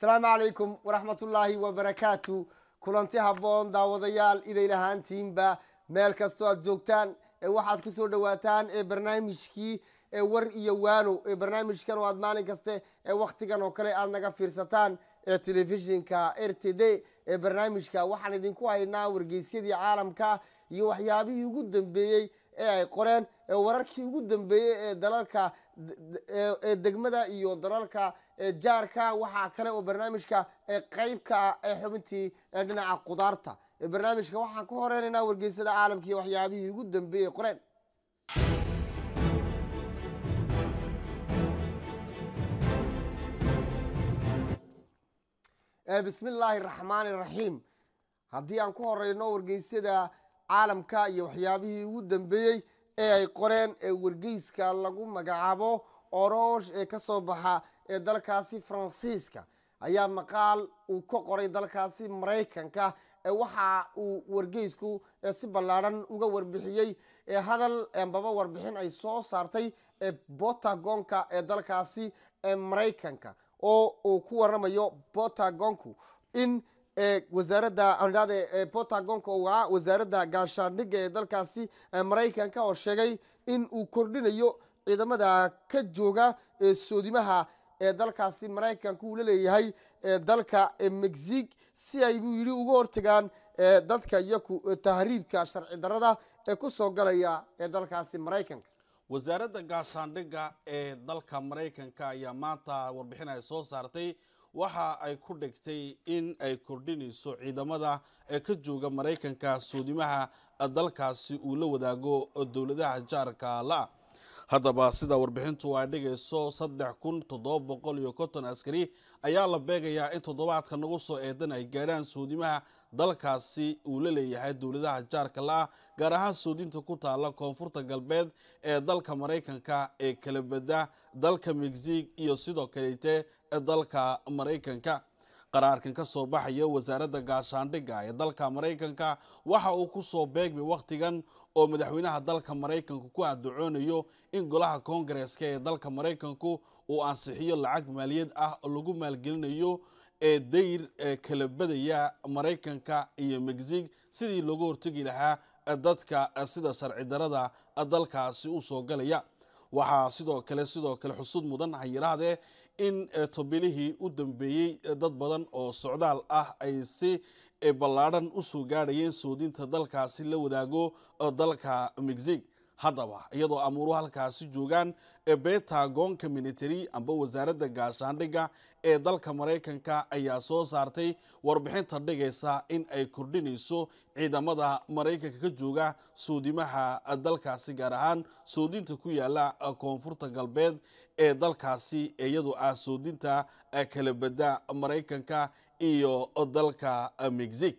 asalaamu calaykum waraxmatullaahi wabarakaatu kulanti haboon daawadayaal iday lahaantiinba meel kastoo aad joogtaan ee waxaad kusoo dhowaataan ee barnaamijkii ee war iyo waano ee barnaamijkan oo aad maalin kaste ee wakhtigan oo kale aad naga fiirsataan ee telefishinka r t d ee barnaamijka waxaan idinku haynaa wargeysyadii caalamka iyo waxyaabihii ugu dambeeyey ee ay qoreen ee wararkii ugu dambeeyey ee dalalka ee degmada iyo dalalka jaarka waxaa kale oo barnaamijka qeybka ee xubintii dhinaca kudaarta barnaamijka waxaan ku horeynaynaa wargeysada caalamka waxyaabihii ugu dambeeyey qoreen bismi illaahi raxmaani raxiim haddii aan ku horeyno wargeysyada caalamka iyo waxyaabihii ugu dambeeyey ee ay qoreen ee wargeyska lagu magacaabo oroosh ee kasoo baxa ee dalkaasi faransiiska ayaa maqaal uu ka qoray dalkaasi maraykanka waxa uu wargeysku si ballaadhan uga warbixiyey hadal baba warbixin ay soo saartay botagonka ee dalkaasi maraykanka oo uu ku waramayo botagonku in wasaaradda aadhade botagonka oo ah wasaaradda gaashaandhigga ee dalkaasi maraykanka oo sheegay in uu kordhinayo ciidamada ka jooga soodimaha ee dalkaasi maraykanka uu la leeyahay ee dalka mexig si ay buu yidhi uga hortagaan dadka iyo tahriibka sharci darada ee kusoo galaya ee dalkaasi maraykanka wasaaradda gaashaandhigga ee dalka maraykanka ayaa maanta warbixin ay soo saartay waxa ay ku dhigtay in ay kordhinayso ciidamada ee ka jooga maraykanka suudimaha dalkaasi uu la wadaago dowladaha jaarka la-a ah haddaba sida warbixintu ay dhigayso saddex kun toddoba boqol iyo konton askari ayaa la beegayaa in toddobaadka nagu soo eedan ay gaadhaan suudimaha dalkaasi uu la leeyahay dowladaha jaarka la-ah gaar ahaan suudinta ku taala koonfurta galbeed ee dalka maraykanka ee kala bada dalka mexig iyo sidoo kaleete dalka maraykanka qaraarkan ka soo baxaya wasaaradda gaashaandhigga ee dalka maraykanka waxa uu ku soo beegmay wakhtigan oo madaxweynaha dalka maraykanku ku adacoonayo in golaha koongareeska ee dalka maraykanku uu ansixiyo lacag maaliyad ah oo lagu maalgelinayo ee dayr kala badaya maraykanka iyo mexig sidii loogu hortegi lahaa dadka sida sharci darada dalkaasi u soo galaya waxaa sidoo kale sidoo kale xusud mudan ha yarahdee in eh, tobilihii u dambeeyey eh, dad badan oo socdaal ah ay si eh, ballaadhan usoo gaadhayeen soodinta dalkaasi la wadaago dalka mexig haddaba iyadoo amuuru halkaasi joogaan goonka communitary amba wasaaradda gaashaandhigga ee dalka maraykanka ayaa soo saartay warbixinta dhigaysa in ay kordhinayso ciidamada maraykanka ka jooga suudimaha dalkaasi gaar ahaan suudinta ku yaala koonfurta galbeed ee dalkaasi iyadoo ah suudinta kala badda maraykanka iyo dalka mexig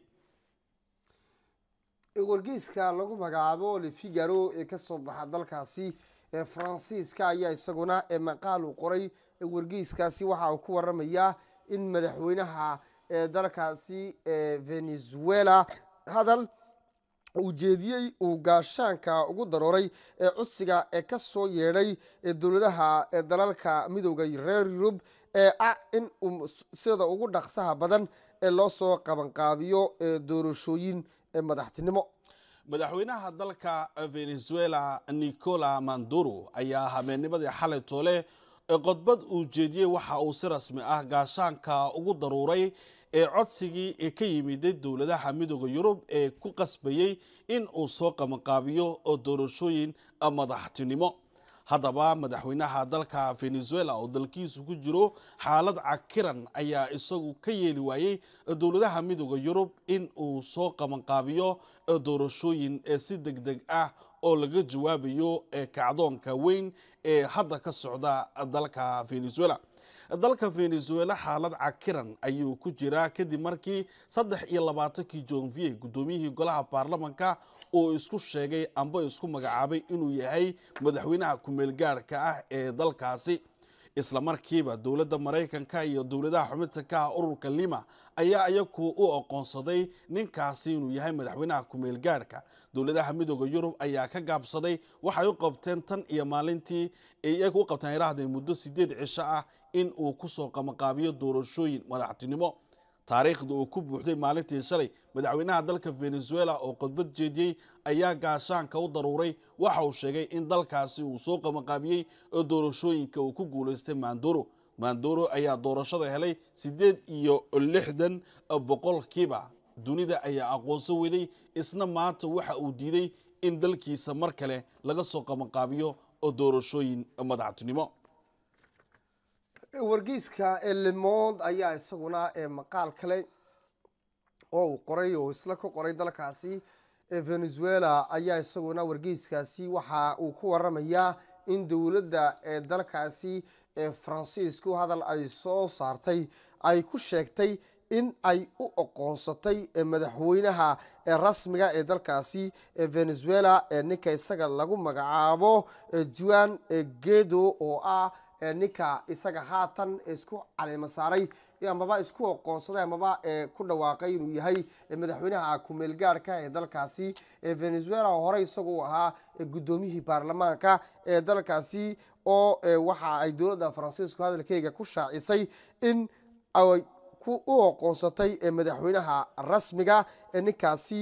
wargeyska lagu magacaabo le figaro ee ka baxa dalkaasi faransiiska ayaa isaguna maqaal uu qoray wargeyskaasi waxa uu ku waramayaa in madaxweynaha ee dalkaasi ee venezuela hadal uu jeediyey uu gaashaanka ugu darooray ee cudsiga ee ka soo yeedhay dowladaha dalalka midooda reer yurub ee ah in uu sida ugu dhaqsaha badan ee loo soo qabanqaabiyo doorashooyin madaxtinimo madaxweynaha dalka venezuela nicola manduro ayaa habeennimadii xalay toole ee qodbad uu jeediyey waxa uu si rasmi ah gaashaanka ugu daruuray ee codsigii ee ka yimiday dowladaha midooda yurub ee ku qasbayey in uu soo qabanqaabiyo doorashooyin madaxtinimo haddaba madaxweynaha dalka venezuela oo dalkiisu ku jiro xaalad cakiran ayaa isagu ka yeeli waayey dowladaha midooda yurub in uu soo qabanqaabiyo doorashooyin si deg deg ah oo laga jawaabayo kacdoonka weyn ee hadda ka socda dalka venezuela dalka venezuela xaalad cakiran ayuu ku jiraa kadib markii saddex iyo labaatankii joonviye guddoomiyihii golaha baarlamanka uu isku sheegay amba isku magacaabay inuu yahay madaxweynaha kumeelgaarhka ah ee dalkaasi isla markiiba dowladda maraykanka iyo dowladaha xubinta ka ah ururka lima ayaa iyagu u aqoonsaday ninkaasi inuu yahay madaxweynaha kumeelgaarhka dowladaha midooda yurub ayaa ka gaabsaday waxay u qabteen tan iyo maalintii iyagu u qabteen ay muddo sideed cisho ah in uu kusoo qamaqaabiyo doorashooyin madaxtinimo taariikhda uu ku buuxday maalintii shalay madaxweynaha dalka venezuela oo khudbad jeediyey ayaa gaashaanka u daruuray waxa uu sheegay in dalkaasi uu soo qabanqaabiyey oo doorashooyinka uu ku guulaystay maandoro maandoro ayaa doorashada helay siddeed iyo lixdan boqolkiiba dunida ayaa aqoonsan weday isna maanta waxa uu diiday in dalkiisa mar kale laga soo qabanqaabiyo oo doorashooyin madaxtinimo wargeyska elemond ayaa isaguna maqaal kale oo uu qoray oo isla ka qoray dalkaasi ee venezuela ayaa isaguna wargeyskaasi waxa uu ku waramayaa in dowladda ee dalkaasi ee faransiisku hadal ay soo saartay ay ku sheegtay in ay u oqoonsatay madaxweynaha rasmiga ee dalkaasi ee venezuela ee ninka isaga lagu magacaabo juan gedo oo ah ninka isaga haatan isku caleema saaray amaba isku aqoonsaday amaba ku dhawaaqay inuu yahay madaxweynaha kumeelgaarka ee dalkaasi venezuela oo hore isaga ahaa guddoomiyihii baarlamaanka ee dalkaasi oo waxa ay dowladda faransiisku hadalkeyga ku shaacisay in u aqoonsatay madaxweynaha rasmiga ninkaasi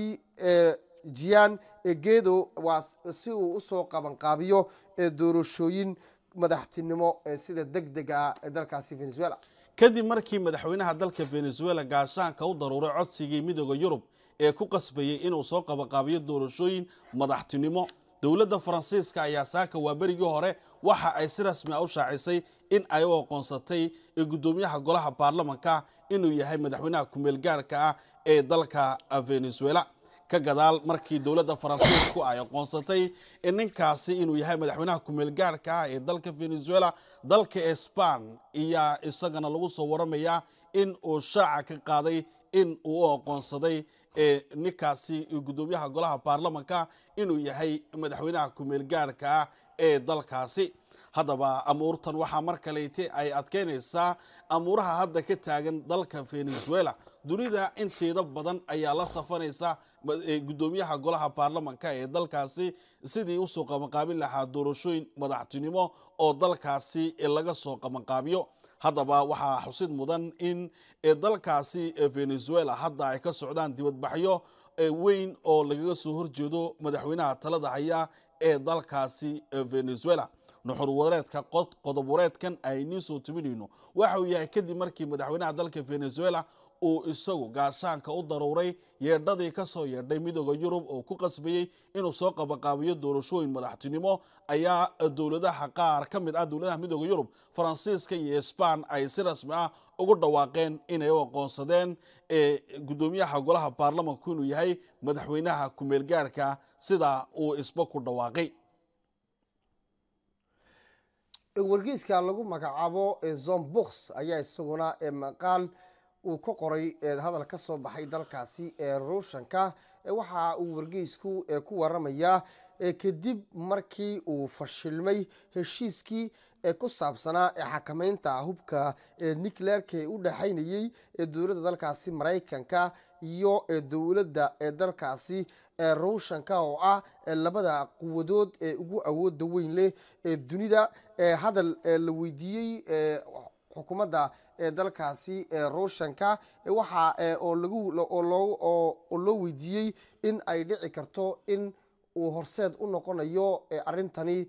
jian geedo waa si uu usoo qabanqaabiyo ee doorashooyin madaxtinimo ee eh, sida degdeg ah ee dalkaasi venezuela kadib markii madaxweynaha dalka venezuela gaashaanka u daruuray codsigii midooda yurub ee ku qasbayey inuu soo qabaqaabiyo doorashooyin madaxtinimo dowladda faransiiska ayaa saaka waaberigii hore waxa ay si rasmi a ah u shaacisay in ay u aqoonsatay guddoomiyaha golaha baarlamanka inuu yahay madaxweynaha kumeelgaarka ah ee dalka venezuela ka gadaal markii dowladda faransiisku ay aqoonsatay in ninkaasi inuu yahay madaxweynaha kumeelgaarka ah ee dalka venezuela dalka esban iyaa isagana lagu soo waramayaa in uu shaaca ka qaaday in uu u aqoonsaday ninkaasi guddoomiyaha golaha baarlamanka inuu yahay madaxweynaha kumeelgaarka ah ee dalkaasi haddaba amuurtan waxaa mar kaleete ay adkeynaysaa amuuraha hadda ka taagan dalka venezuela dunida inteeda badan ayaa la safanaysa e, guddoomiyaha golaha baarlamanka ee dalkaasi sidii usoo qabanqaabin lahaa doorashooyin madaxtinimo oo dalkaasi laga soo qabanqaabiyo haddaba waxaa xusid mudan in e, dalkaasi e, venezuela hadda ay ka socdaan dibadbaxyo weyn oo lagaga soo horjeedo madaxweynaha talada haya ee dalkaasi venezuela nuxurwareedka qodob wareedkan ayniin soo tuminayno waxauu yahay kadib markii madaxweynaha dalka venezuela uu isagu gaashaanka u daruuray yeedhadii kasoo yeedhay midooda yurub oo ku qasbayey inuu soo qabaqaabiyo doorashooyin madaxtinimo ayaa dowladaha qaar ka mid ah dowladaha midooda yurub faransiiska iyo hisbaan ay si rasmi ah ugu dhawaaqeen inay u aqoonsadeen guddoomiyaha golaha baarlamanku inuu yahay madaxweynaha kumeelgaarka ah, sida uu isba ku dhawaaqay wargeyska lagu magacaabo zombox ayaa isaguna maqaal uu ka qoray hadal ka soo baxay dalkaasi ee ruushanka waxa uu wargeysku ku waramayaa kadib markii uu fashilmay heshiiskii ee ku saabsanaa ee xakameynta hubka nucleerka ee u dhexaynayey ee dowladda dalkaasi maraykanka iyo ee dowladda ee dalkaasi ee ruushanka oo ah labada quwadood ee ugu awooda weyn leh ee dunida ee hadal la weydiiyey xukuumadda ee dalkaasi ee ruushanka waxa oo loo weydiiyey in ay dhici karto in uu horseed u noqonayo arrintani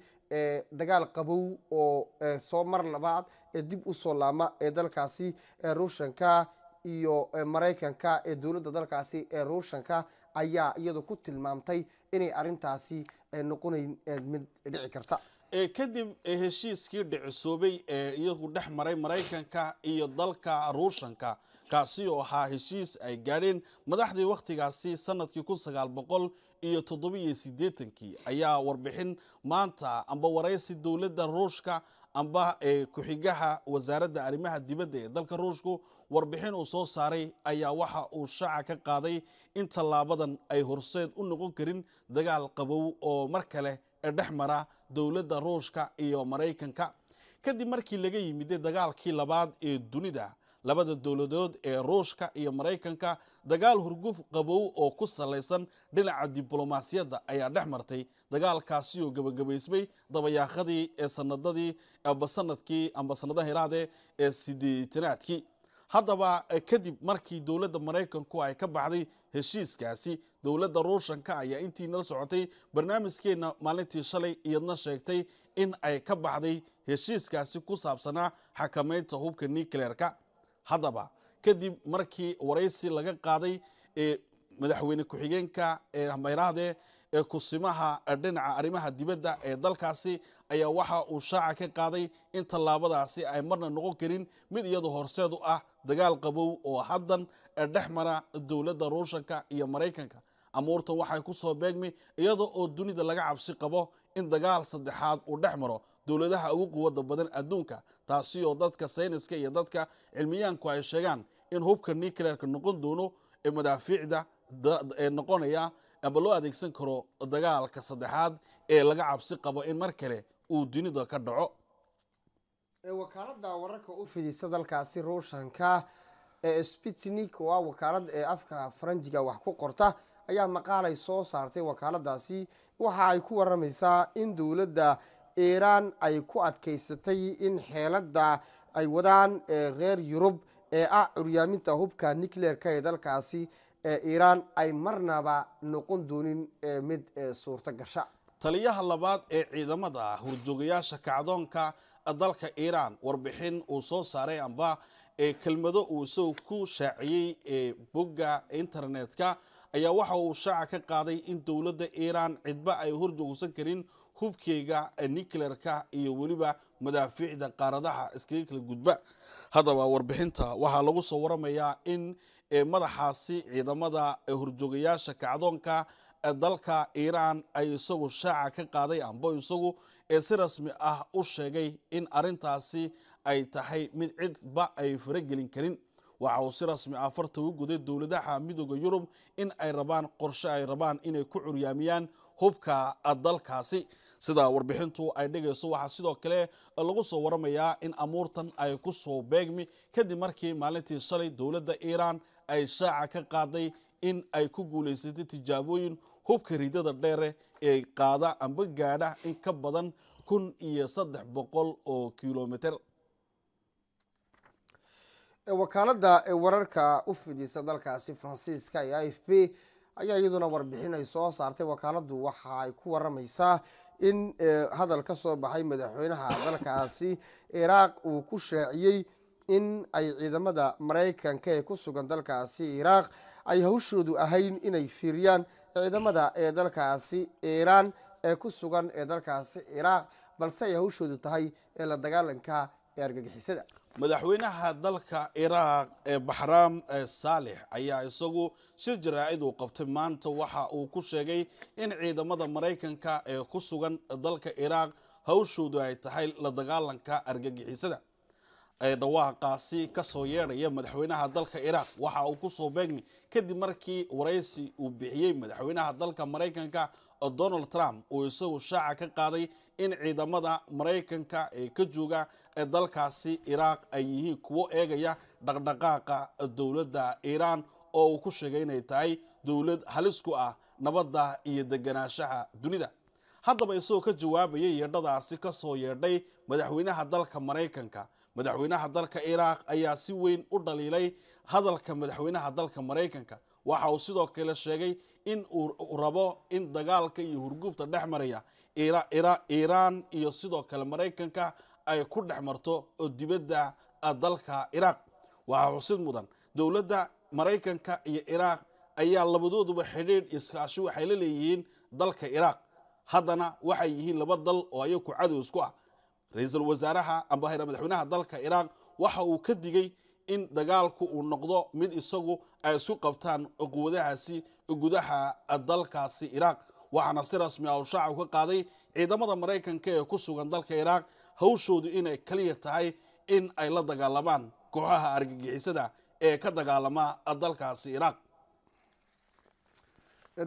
dagaal qabow oo soo mar labaad ee dib u soo laama ee dalkaasi ee ruushanka iyo eh, maraykanka ee dowladda dalkaasi ee ruushanka ayaa iyadu ku tilmaamtay inay arintaasi eh, noqonayn eh, mid dhici karta kadib heshiiskii dhicisoobay ee iyagu dhex maray maraykanka iyo dalka ruushanka kaasi oo ahaa heshiis ay gaadheen madaxdii wakhtigaasi sanadkii kun sagaal boqol iyo toddobiyo siddeetankii ayaa warbixin maanta amba waraysi dowladda ruushka amba ee ku-xigaha wasaaradda arrimaha dibadda ee dalka ruushku warbixin uu soo saaray ayaa waxa uu shaaca ka qaaday in tallaabadan ay horseed u noqon karin dagaal qabow oo mar kale ee dhex mara dowladda ruushka iyo maraykanka kadib markii laga yimid dagaalkii labaad ee dunida labada dowladood ee ruushka iyo maraykanka dagaal hurguf qabow oo ku salaysan dhinaca diblomaasiyadda ayaa dhex martay dagaalkaasi oo gebagabaysmay dabayaaqadii ee sanadadii amba sanadkii amba sanadaha irahdee ee sideetanaadkii haddaba e, kadib markii dowladda maraykanku ay ka baxday heshiiskaasi dowladda ruushanka ayaa intiina la socotay barnaamijkeenna maalintii shalay iyadna sheegtay in ay ka baxday heshiiskaasi ku saabsanaa xakamaynta hubka nucleerka haddaba kadib markii waraysi laga qaaday ee madaxweyne ku-xigeenka ee mayrahdee ee kusimaha e, dhinaca arrimaha dibadda ee dalkaasi ayaa waxa uu shaaca ka qaaday in tallaabadaasi ay marna noqon karin mid iyadoo horseed u ah dagaal qabow oo haddan dhex mara dowladda ruushanka iyo maraykanka amuurtan waxay ku soo beegmi iyada oo dunida laga cabsi qabo in dagaal saddexaad uu dhex maro dowladaha ugu quwadda badan adduunka taasi oo dadka sayniska iyo dadka cilmiyaanku ay sheegaan in hubka nucleerka noqon doono ee madaafiicda ee noqonaya aba loo adeegsan karo dagaalka saddexaad ee laga cabsi qabo in mar kale uu dunida ka dhaco wakaaladda wararka u fidisa dalkaasi ruushanka ee sputnik oo ah wakaalad ee afka faranjiga wax ku qorta ayaa maqaalay soo saartay wakaaladaasi waxa ay ku waramaysaa in dowladda iiraan ay ku adkaysatay in xeeladda ay wadaan reer yurub ee ah curyaaminta hubka nucleerka ee dalkaasi ee iiraan ay marnaba noqon doonin mid suurto gasha taliyaha labaad ee ciidamada horjoogayaasha ah, kacdoonka dalka iiraan warbixin uu soo saaray amba kelmado uu isagu ku shaaciyey bogga internetka ayaa waxa uu shaaca ka qaaday in dowladda iiraan cidba ay horjoogsan karin hubkeyga nucleerka iyo weliba madaafiicda qaaradaha iskaga kala gudba haddaba warbixinta waxaa lagu soo waramayaa in madaxaasi ciidamada horjoogayaasha kacdoonka dalka iiraan ay isagu shaaca ka qaaday amba isagu ee si rasmi ah u sheegay in arintaasi ay tahay mid cidba ay faragelin karin waxa uu si rasmi ah farta ugu guday dowladaha midooda yurub in ay rabaan qorshe ay rabaan inay ku curyaamiyaan hubka dalkaasi sida warbixintu ay dhigayso waxaa sidoo kale lagu soo waramayaa in amuurtan ay ku soo beegmi kadib markii maalintii shalay dowladda iiraan ay shaaca ka qaaday in ay ku guuleysatay tijaabooyin hubka ridada dheere ee qaada amba gaadha in ka badan kun iyo saddex boqol oo kilomiter wakaaladda wararka u fidisa dalkaasi faransiiska ee i f b ayaa iyaduna warbixin ay soo saartay wakaaladdu waxa ay ku waramaysaa in hadal ka soo baxay madaxweynaha dalkaasi iraaq uu ku shaaciyey in ay ciidamada maraykanka ee ku sugan dalkaasi iraaq ay hawshoodu ahayn inay fiiriyaan ciidamada ee dalkaasi iiraan ee ku sugan ee dalkaasi ciraaq balse ay hawshoodu tahay ee la dagaalanka ee argagixisada madaxweynaha dalka ciraaq ee baxraam saalix ayaa isagu shir id uu qabtay maanta waxa uu ku sheegay in ciidamada maraykanka ee ku sugan dalka ciraaq hawshoodu ay tahay la dagaalanka argagixisada dhawaaqaasi ka soo yeedhaya madaxweynaha dalka iraaq waxa uu kusoo soo kadib markii waraysi uu bixiyey madaxweynaha dalka maraykanka donald trump uu isagu shaaca ka qaaday in ciidamada maraykanka ee ka jooga ee dalkaasi iraaq ay yihiin kuwo eegaya dhaqdhaqaaqa dowladda iiraan oo uu ku sheegay inay tahay dowlad halis ku ah nabadda iyo deganaanshaha dunida haddaba isagoo ka jawaabayay yeedhadaasi kasoo yeedhay madaxweynaha dalka maraykanka madaxweynaha dalka iraaq ayaa si weyn u dhaliilay hadalka madaxweynaha dalka maraykanka waxa uu sidoo kale sheegay in uu rabo in dagaalka iyo hurgufta dhex maraya iiraan iyo sidoo kale maraykanka ay ku dhex marto oo dibadda ah dalka iraaq waxaa xusid mudan dowladda maraykanka iyo iraaq ayaa labadooduba xidhiidh iskaashi waxay la leeyihiin dalka iraaq haddana waxay yihiin laba dal oo ayaku cadow isku ah ra-iisul wasaaraha amba hayra madaxweynaha dalka iraaq waxa uu ka digay in dagaalku uu noqdo mid isagu ay isu qabtaan quwadahaasi gudaha dalkaasi iraaq waxaana si rasmi ah u shaaca ka qaaday ciidamada maraykanka ee ku sugan dalka iraaq hawshoodu inay keliya tahay in ay la dagaalamaan kooxaha argagixisada ee ka dagaalama dalkaasi iraaq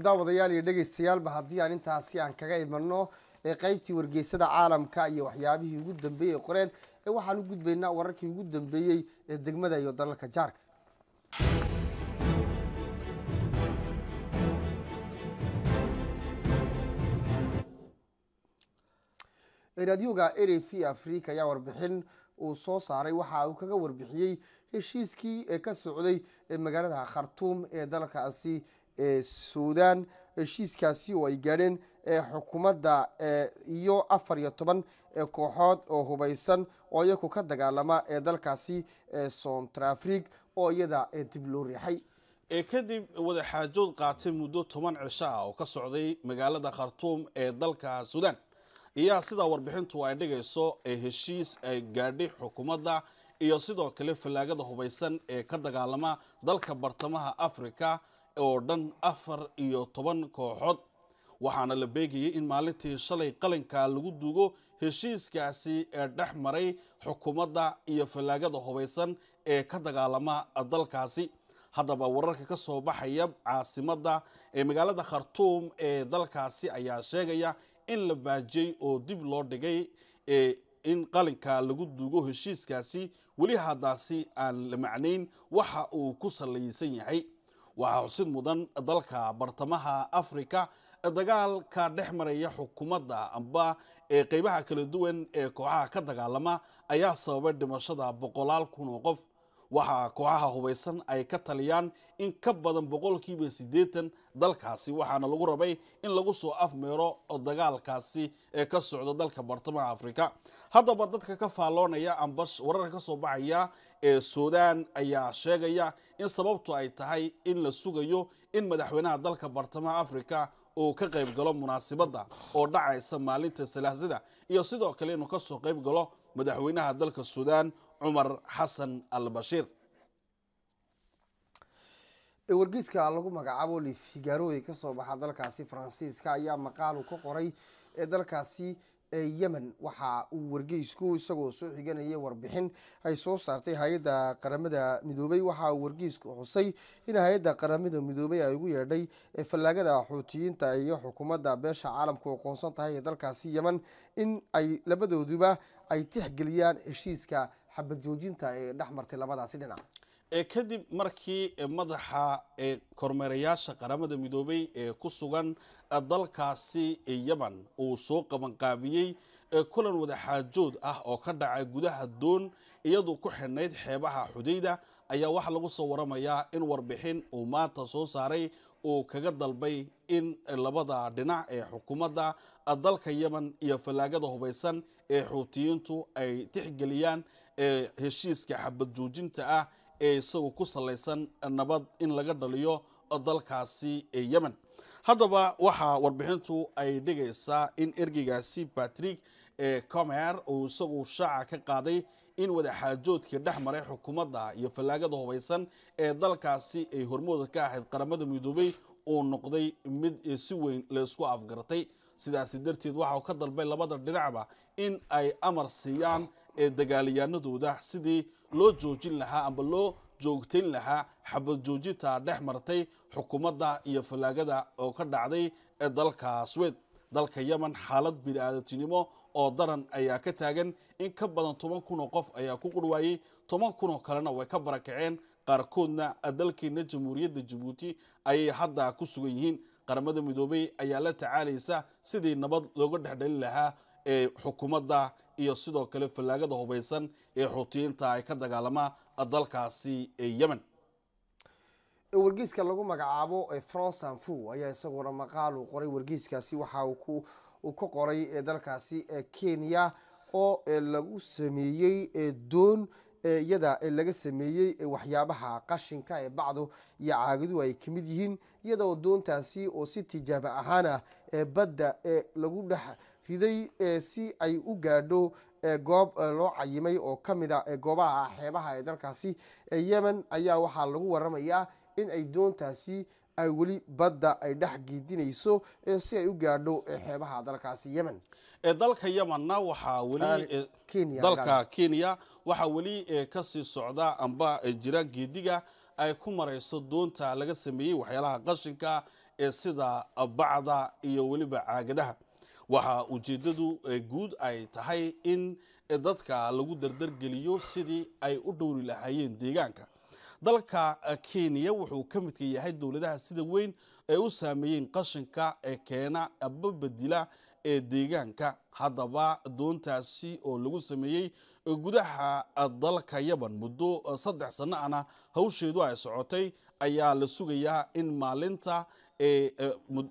daawadayaal iyo dhegeystayaal haddii aan intaasi aan kaga imanno ee qeybtii wargeysada caalamka iyo waxyaabihii ugu dambeeyey ay qoreen ee waxaan u gudbaynaa wararkii ugu dambeeyey ee degmada iyo dalalka jaarka raadioga r v africa ayaa warbixin uu soo saaray waxa uu kaga warbixiyey heshiiskii ee ka socday ee magaalada khartuum ee dalkaasi suudan heshiiskaasi oo ay gaadheen ee xukuumadda iyo afar iyo toban kooxood oo hubaysan oo iyaku ka dagaalama ee dalkaasi soontrafrig oo iyada dib loo riixay ee kadib wadaxaajood qaatay muddo toban cisho ah oo ka socday magaalada khartuum ee dalka suudan ayaa sidaa warbixintu ay dhigayso ee heshiis ay gaadhay xukuumadda iyo sidoo kale fallaagada hubaysan ee ka dagaalama dalka bartamaha africa oo dhan afar iyo toban kooxood waxaana la beegayay in maalintii shalay qalinka lagu dugo heshiiskaasi ee dhex maray xukuumadda iyo fallaagada hubaysan ee ka dagaalama dalkaasi haddaba wararka ka soo baxaya caasimadda ee magaalada khartuum ee dalkaasi ayaa sheegaya in la baajiyey oo dib loo dhigay ee in qalinka lagu dugo heshiiskaasi weli haddaasi aan la macnayn waxa uu ku sallaysan yahay waxaa xusid mudan dalka bartamaha africa dagaalka dhex maraya xukuumadda amba ee qeybaha kala duwan ee kooxaha ka dagaalama ayaa sababay dhimashada boqolaal kun oo qof waxaa kooxaha hubaysan ay ka taliyaan in ka badan boqolkiiba siddeetan dalkaasi waxaana lagu rabay in lagu soo afmeero dagaalkaasi ee ka socda dalka bartamaha afrika haddaba dadka ka faalloonaya ambash wararka ka soo baxaya ee suudaan ayaa sheegaya in sababtu ay tahay in la sugayo in madaxweynaha dalka bartamaha afrika uu ka qayb galo munaasibadda oo dhacaysa maalinta salaasada iyo sidoo kale inuu kasoo qayb galo madaxweynaha dalka suudaan cumar xasan albashiir wargeyska lagu magacaabo le figaro ee kasoo baxa dalkaasi faransiiska ayaa maqaalu ka qoray ee dalkaasi ee yemen waxa uu wargeysku isagoo soo xiganaya warbixin ay soo saartay hay-adda qaramada midoobay waxa uu wargeysku xusay in hay-adda qaramada midoobay ay ugu yeedhay ee fallaagada xuutiyiinta iyo xukuumadda beesha caalamku aqoonsan tahay ee dalkaasi yemen in ay labadooduba ay tixgeliyaan heshiiska xabad joojinta ee dhex martay labadaasi dhinac ee kadib markii madaxa ee kormeerayaasha qaramada midoobay ee ku sugan dalkaasi yaman uu soo qabanqaabiyey kulan wadaxaajood ah oo ka dhacay gudaha doon iyadoo ku xidhnayd xeebaha xudayda ayaa waxaa lagu soo waramayaa in warbixin uu maanta soo saaray uu kaga dalbay in labada dhinac ee xukuumadda dalka yeman iyo fallaagada hubaysan ee xuutiyiintu ay tixgeliyaan ee heshiiska xabad joojinta ah ee isaga ku salaysan nabad in laga dhaliyo dalkaasi ee yemen haddaba waxaa warbixintu ay dhigaysaa in ergeygaasi batrick ee comer uu isagu shaaca ka qaaday in wadaxaajoodkii dhex maray xukuumadda iyo fallaagada hubaysan ee dalkaasi ay hormooda ka ahayd qaramada midoobey uu noqday mid si weyn laysku afgartay sidaasi darteed waxauu ka dalbay labada dhinacba in ay amar siiyaan ee dagaalyaanadooda sidii loo joojin lahaa amba loo joogtayn lahaa xabad joojinta dhex martay xukuumadda iyo fallaagada oo ka dhacday ee dalka swed dalka yeman xaalad bini bini'aadatinimo oo daran ayaa ka taagan in ka badan toban kun oo qof ayaa ku qurwaayey toban kun oo kalena way ka barakaceen qaarkoodna dalkeena jamhuuriyadda jabuuti ayay hadda ku sugan yihiin qaramada midoobey ayaa la tacaalaysa sidii nabad looga dhexdhalin lahaa ee xukuumadda iyo sidoo kale fallaagada hubaysan ee xuutiyiinta ay ka dagaalamaan dalkaasi yemen wargeeska lagu magacaabo fransanfu ayaa isaguna maqaal uu qoray wargeeskaasi waxa uu ka qoray dalkaasi kenya oo lagu sameeyey doon iyada laga sameeyey waxyaabaha qashinka ee bacdu iyo caagaduhu ay kamid yihiin iyadaoo doontaasi oo si tijaaba ahaan ah badda lagu dhex riday eh, si ay u gaadho eh, goob eh, loo cayimay oo ka mid a ah, goobaha xeebaha ee dalkaasi yemen ayaa waxaa lagu waramayaa in ay doontaasi ay weli badda ay dhex giidinayso si ay u gaadho xeebaha dalkaasi yemen dalka yemenna waxaa weli kenya waxaa weli ka socda amba jira geediga ay ku marayso doonta laga sameeyey waxyaalaha qashinka ee sida bacda iyo weliba caagadaha waxaa ujeedadu eh, guud ay tahay in eh, dadka lagu dardargeliyo sidii ay u dhowri lahaayeen deegaanka dalka eh, kenya wuxuu ka midka yahay dowladaha sida weyn ay u saameeyeen qashinka ee keena ababadila ee deegaanka haddaba doontaasi oo lagu sameeyey gudaha dalka yaban muddo saddex sanno ahna hawsheedu ay socotay ayaa la sugayaa in maalinta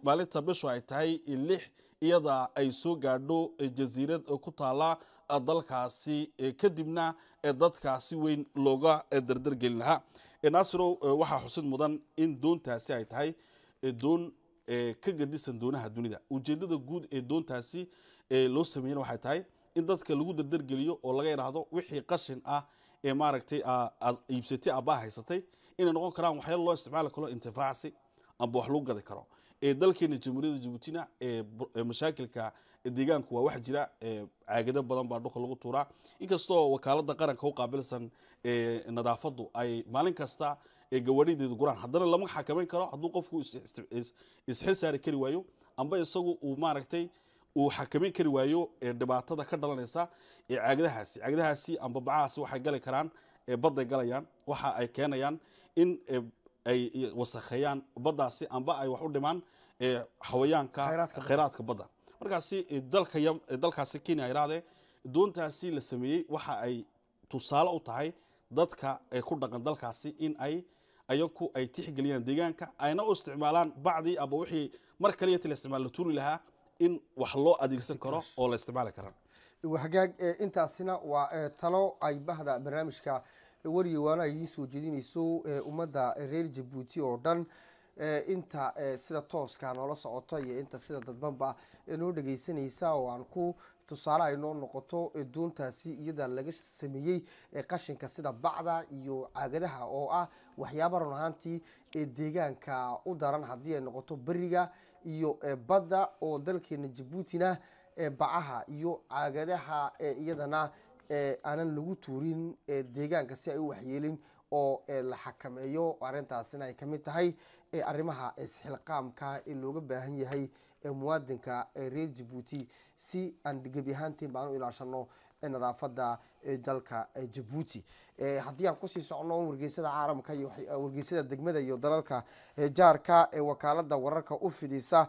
maalinta bishu ay tahay lix iyadaa ay soo gaadho jasiirad ku taala ah, dalkaasi kadibna dadka si weyn looga dardargelin lahaa naasirow eh, waxaa xusid mudan in doontaasi ay tahay eh, doon eh, ka gadisan doonaha dunida ujeedada guud ee doontaasi loo sameeyana waxay tahay in dadka lagu dardargeliyo oo laga idhaahdo wixii qashin ah ee maaragtay ah, ah, iibsatay abaa haysatay inay noqon karaan waxyaala loo isticmaali karo intifaacsi amba wax lagu gadi karo ee dalkeena jamhuuriyadda jabuutina ee mashaakilka deegaanku waa wax jira caagado badan baa dhulka lagu tuuraa inkastoo wakaalada qaranka u qaabilsan nadaafadu ay maalin kasta gawaarideedu guraan haddana lama xakamayn karo hadduu qofku isxil saari kari waayo amba isagu uu maaragtay uu xakamin kari waayo dhibaatada ka dhalanaysa caagadahaasi caagadahaasi amba bacahaasi waxay gali karaan baday galayaan waxa ay keenayaan in ay wasakheeyaan baddaasi amba ay wax u dhimaan hawayaanka khayraadka badda markaasi e, e, dalkaasi kenya ihahdee doontaasi la sameeyey waxa ay tusaale u tahay dadka ee ku dhaqan dalkaasi in ay ayaku ay tixgeliyaan deegaanka ayna u isticmaalaan bacdii aba wixii mar kaliyati la isticmaal la tuuri lahaa in wax loo adeegsan karo oo la isticmaali karaa hagaag e, intaasina waa talo ay bahda barnaamijka wariyo waana idiin soo jeedinayso ummadda reer jabuuti oo dhan inta sida tooska noola socoto iyo inta sida dadbanba noo dhageysanaysa oo aan ku tusaale ay noo noqoto doontaasi iyada laga sameeyey qashinka sida bacda iyo caagadaha oo ah waxyaaba run ahaantii deegaanka u daran haddii ay noqoto beriga iyo badda oo dalkeena jabuutina bacaha iyo caagadaha iyadana aanan lagu tuurin deegaanka si ay u waxyeelin oo la xakameeyo arintaasina ay kamid tahay arimaha isxilqaamka ee looga baahan yahay muwaadinka reer jabuuti si aan gebi ahaantiin baan u ilaashano nadaafada dalka jabuuti haddii aan kusii socno wargeysada caalamka iyo wargeysada degmada iyo dalalka jaarka ee wakaalada wararka u fidisa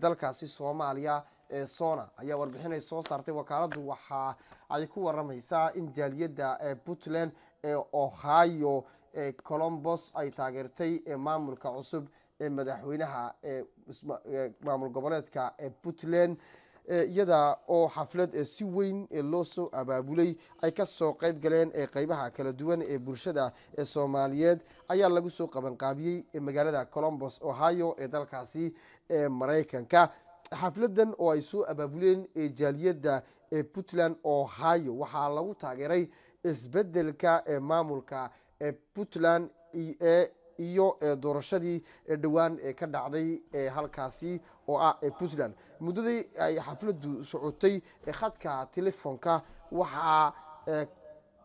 dalkaasi soomaaliya ee sona ayaa ay soo saartay wakaaladdu waxa ay ku waramaysaa in jaaliyada puntland ee ohio ee colombos ay taageertay maamulka cusub ee madaxweynaha maamul goboleedka ee puntland iyada oo xaflad si weyn loo soo abaabulay ay kasoo qeyb galeen qeybaha kala duwan ee bulshada ee soomaaliyeed ayaa lagu soo qabanqaabiyey magaalada colombos ohio ee dalkaasi ee mareykanka xafladan oo ay soo abaabuleen jaaliyadda puntland ohio waxaa lagu taageeray isbedelka maamulka ee puntland iyo ee doorashadii dhowaan ee ka dhacday ee halkaasi oo ah ee puntland muddadii ay xafladdu socotay ee khadka telefoonka waxaa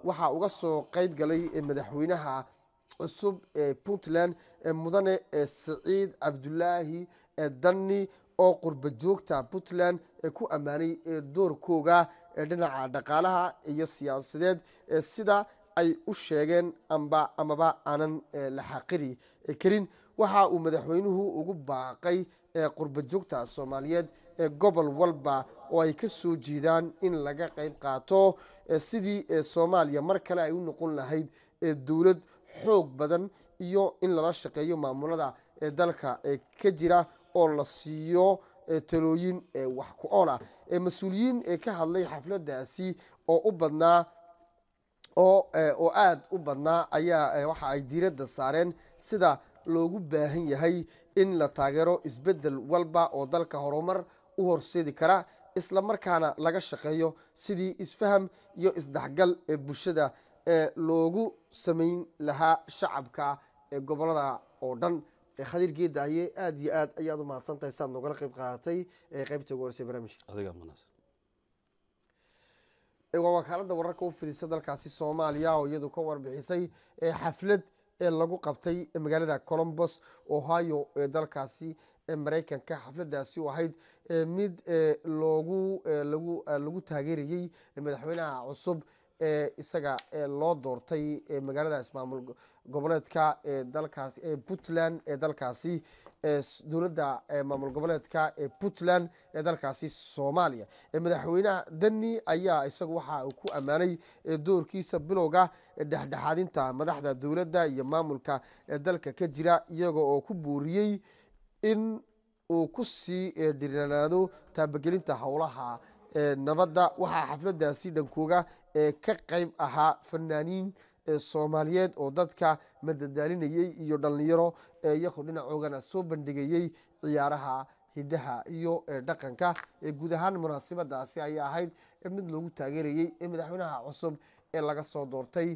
waxaa uga soo qeyb galay madaxweynaha cusub ee puntland mudane ee saciid cabdulaahi dani oo qurba joogta puntland ee ku ammaanay doorkooga ee dhinaca dhaqaalaha iyo siyaasadeed sida ay u sheegeen amba amaba aanan la xaqiri karin waxa uu madaxweynuhu ugu baaqay qurba joogta soomaaliyeed ee gobol walba oo ay ka soo jeedaan in laga qayb qaato sidii soomaaliya mar kale ay u noqon lahayd ee dowlad xoog badan iyo in lala shaqeeyo maamulada ee dalka ee ka jira oo la siiyo talooyin wax ku ool ah mas-uuliyiin ee ka hadlay xafladaasi oo u badnaa oo aada u badnaa ayaa waxa ay diiradda saareen sida loogu baahan yahay in la taageero isbeddel walba oo dalka horumar u horseedi kara isla markaana laga shaqeeyo sidii isfaham iyo isdhexgal ee bulshada ee loogu samayn lahaa shacabka ee gobolada oo dhan khadiir geeda aye aad iyo aad ayaad u tahay saad nogala qeyb qaadatay qeybta ugu horeysay barnaamijka adiga wakaaladda wararka u fidisa dalkaasi soomaaliya oo iyadu ka warbixisay xaflad lagu qabtay magaalada colombos ohio ee dalkaasi mareykanka xafladaasi oo ahayd mid loogu lagu taageerayey madaxweynaha cusub ee isaga loo doortay magaalada ismaamul goboleedka ee dalkaas ee puntland ee dalkaasi dowladda maamul goboleedka ee puntland ee dalkaasi soomaaliya madaxweynaha deni ayaa isaga waxa uu ku ammaanay doorkiisa bilowga dhexdhexaadinta madaxda dowladda iyo maamulka dalka ka jira iyaga oo ku buuriyey in uu ku sii dhiranaado taabagelinta howlaha nabadda waxaa xafladaasi dhankooga ee ka qayb ahaa fanaaniin soomaaliyeed oo dadka madadaalinayey iyo dhallinyaro eeyaku dhinacoogana soo bandhigayey ciyaaraha hidaha iyo dhaqanka ee guud ahaan munaasibadaasi ayaa ahayd mid loogu taageerayey madaxweynaha cusub ee laga soo doortay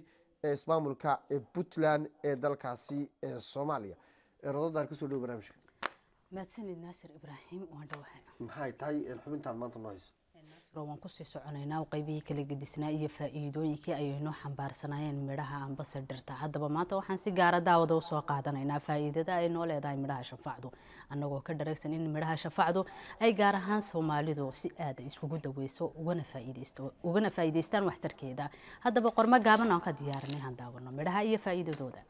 ismaamulka puntland ee dalkaasi ee soomaaliya rodoodan kasoo dhow barnaamijka mahadsanid naasir ibraahim waan dhawahay maxay tahay xubintaad maanta noo waan kusii soconaynaa oo qaybihii kala gedisnaa iyo faa faa'iidooyinkii ayaynoo xambaarsanayeen midhaha dhirta haddaba maanta waxaan si gaara ah daawada usoo qaadanaynaa faa'iidada ay noo leedahay midhaha shafacdu annagoo ka dharagsan in midhaha shafacdu ay gaar ahaan soomaalidu si aada iskugu daweyso ugana faa'iidaystaan waxtarkeeda haddaba qormo gaaban aan ka diyaarinay haan daawano midhaha iyo faa-iidadooda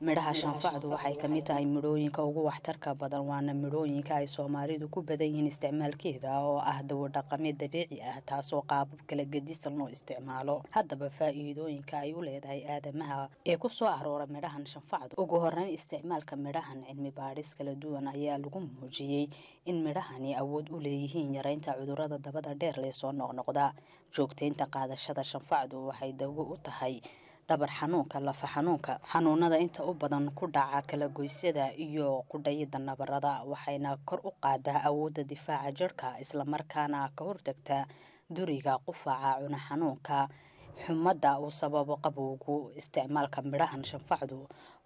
midhaha shanfacdu waxay ka mid tahay midhooyinka ugu waxtarka badan waana midhooyinka ay soomaalidu ku badan yihiin isticmaalkeeda oo ah dawo dhaqame dabiici ah taasoo qaabab kala gedisa loo isticmaalo haddaba faa'iidooyinka ay u leedahay aadamaha ee ku soo aroora midhahan shanfacdu ugu horeyn isticmaalka midhahan cilmi baadhis kala duwan ayaa lagu muujiyey in midhahani awood u leeyihiin yareynta cudurada dabada dheer lee soo noqnoqda joogtaynta qaadashada shanfacdu waxay dawo u tahay dhabar xanuunka lafa xanuunka xanuunada inta u badan ku dhaca kalagoysyada iyo qudhayida nabarada waxayna kor u qaadaa awoodda difaaca jidhka islamarkaana ka hortagta duriga qufaca cuna xanuunka xumada uu sababo qabowgu isticmaalka midhahan shanfacdu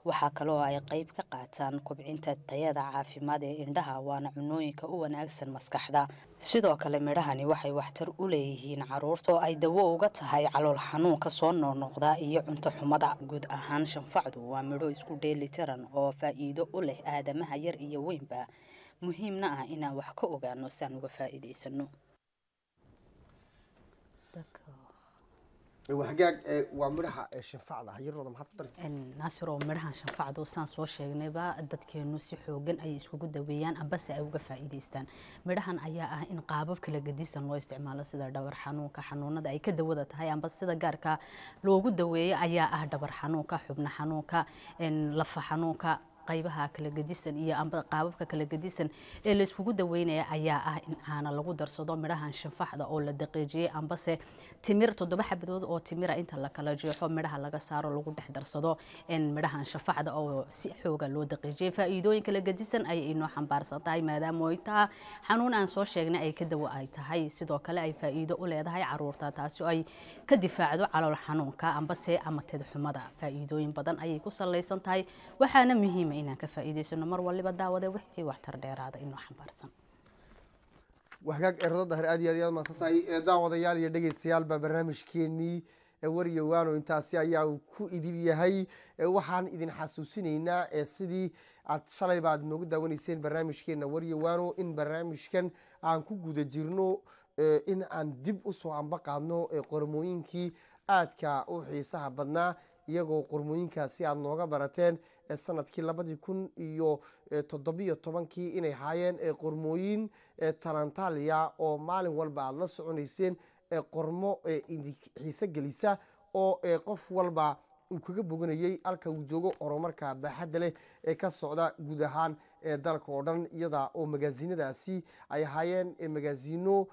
waxaa kaloo ay qayb ka qaataan kubcinta tayada caafimaad ee indhaha waana cunooyinka u wanaagsan maskaxda sidoo kale midhahani waxay waxtar u leeyihiin caruurta oo ay dawo uga tahay calool xanuunka soo noqnoqda iyo cunto xumada guud ahaan shanfacdu waa midho isku dheeli tiran oo faa'iido u leh aadamaha yar iyo weynba muhiimna ah inaan wax ka ogaano si aan uga faa'iidaysano hagaag waa midhaha shanfacda yarooda maxaad ku dari naasir oo midhahan shanfacdo saan soo sheegnayba dadkeenu si xoogan ayay iskugu daweeyaan ambase ay uga faa'iidaystaan midhahan ayaa ah in qaabab kala gadisan loo isticmaalo sida dhabar xanuunka xanuunada ay ka dawada tahay amba sida gaarka loogu daweeyo ayaa ah dhabar xanuunka xubno xanuunka lafa xanuunka qaybaha kala gedisan iyo amba qaababka kala gedisan ee layskugu daweynaya ayaa ah in aana lagu darsado midhahan shanfaxda oo la daqeejiyey ambase timir toddoba xabadood oo timira ah inta la kala jeexo midhaha laga saaro lagu dhex darsado midhahan shanfaxda oo si xooga loo daqeejiyey faa'iidooyin kala gedisan ayay inoo xambaarsan tahay maadaama ay taa xanuun aan soo sheegnay ay ka dawo ay tahay sidoo kale ay faa'iido u leedahay caruurta taasi oo ay ka difaacdo calool xanuunka ambase ama tedxumada faa'iidooyin badan ayay ku salaysan tahay waxaana muhiima go'aansamay inaan ka faa'iidaysano mar waliba daawade wixii waxtar dheeraada inuu xambaarsan wahagaag erdo dahar aad iyo aad iyaad maadsantahay daawadayaal iyo dhegeystayaal baa barnaamijkeenii waryawaano intaasi ayaa ku idin yahay waxaan idin xasuusinaynaa sidii aad shalay baad nooga daawanayseen barnaamijkeena waano in barnaamijkan aan ku guda jirno in aan dib usoo ambaqaadno ee qormooyinkii aadka u xiisaha badnaa iyagoo qormooyinkaas si aad nooga barateen ee sanadkii labadii kun iyo toddobiyo tobankii inay haayeen ee qormooyin talantaaliya oo maalin walba aad la soconayseen ee qormo xiise gelisa oo ee qof walba uu kaga boganayey halka uu joogo horumarka baaxadda leh ee ka socda guud ahaan ee dalka oo dhan iyada oo magaasinadaasi ay ahaayeen magaasino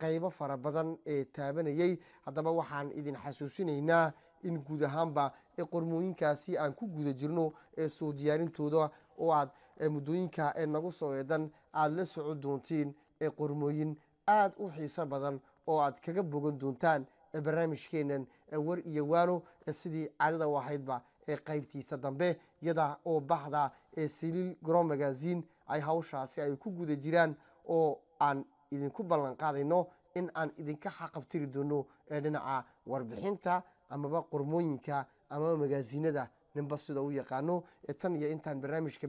qeybo fara badan ee taabanayey haddaba waxaan idin xasuusinaynaa in guud ahaanba ee qormooyinkaasi aan ku guda jirno ee soo diyaarintooda oo aad muddooyinka ee nagu soo eedan aada la socon doontiin qormooyin aada u xiiso badan oo aad kaga bogan doontaan barnaamijkeenan war iyo waano sidii caadada u ahaydba ee qaybtiisa dambe iyada oo baxda ee siliil gro magazine ay hawshaasi ay ku guda jiraan oo aan idinku ballanqaadayno in aan idinka xaqabtiri doono ee dhinaca warbixinta amaba qormooyinka amaba magaasiinada ninba sida u yaqaano tan iyo intaan barnaamijka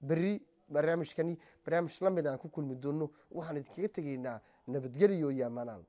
beri barnaamijkani barnaamij lamid aan ku kulmi doono waxaan idinkaga tegaynaa nabadgeliyo iyo amaanaan